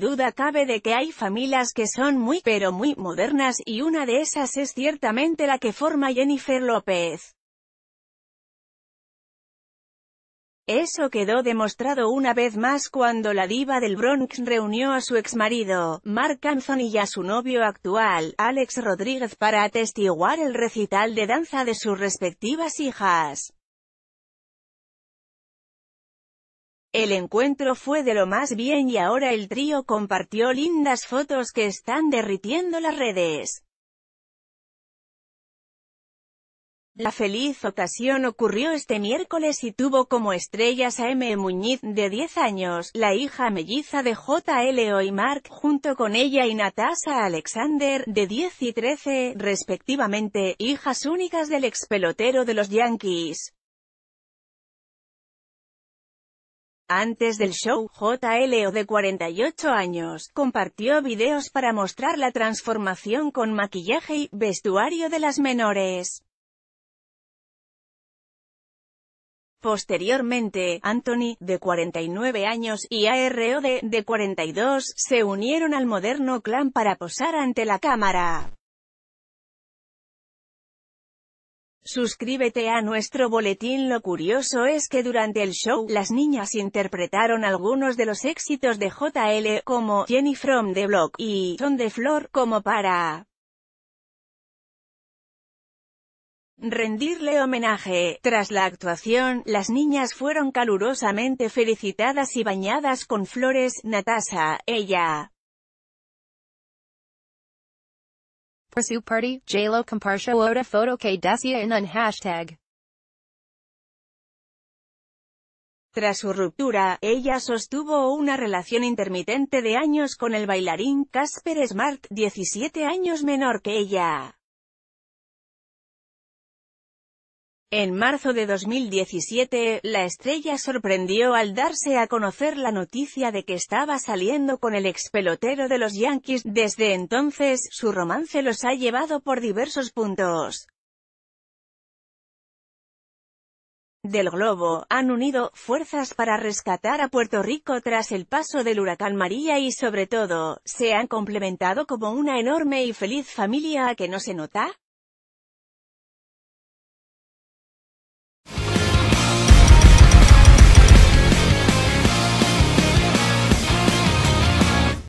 duda cabe de que hay familias que son muy, pero muy, modernas, y una de esas es ciertamente la que forma Jennifer López. Eso quedó demostrado una vez más cuando la diva del Bronx reunió a su exmarido, Mark Anthony y a su novio actual, Alex Rodríguez para atestiguar el recital de danza de sus respectivas hijas. El encuentro fue de lo más bien y ahora el trío compartió lindas fotos que están derritiendo las redes. La feliz ocasión ocurrió este miércoles y tuvo como estrellas a M. Muñiz, de 10 años, la hija melliza de J.L.O. y Mark, junto con ella y Natasha Alexander, de 10 y 13, respectivamente, hijas únicas del ex pelotero de los Yankees. Antes del show, JLO de 48 años, compartió videos para mostrar la transformación con maquillaje y vestuario de las menores. Posteriormente, Anthony, de 49 años, y AROD, de 42, se unieron al moderno clan para posar ante la cámara. Suscríbete a nuestro boletín Lo curioso es que durante el show, las niñas interpretaron algunos de los éxitos de JL, como Jenny from the Block y Son de Flor, como para rendirle homenaje. Tras la actuación, las niñas fueron calurosamente felicitadas y bañadas con flores, Natasha, ella Tras su ruptura, ella sostuvo una relación intermitente de años con el bailarín Casper Smart, 17 años menor que ella. En marzo de 2017, la estrella sorprendió al darse a conocer la noticia de que estaba saliendo con el ex pelotero de los Yankees. Desde entonces, su romance los ha llevado por diversos puntos del globo, han unido fuerzas para rescatar a Puerto Rico tras el paso del huracán María y sobre todo, se han complementado como una enorme y feliz familia a que no se nota.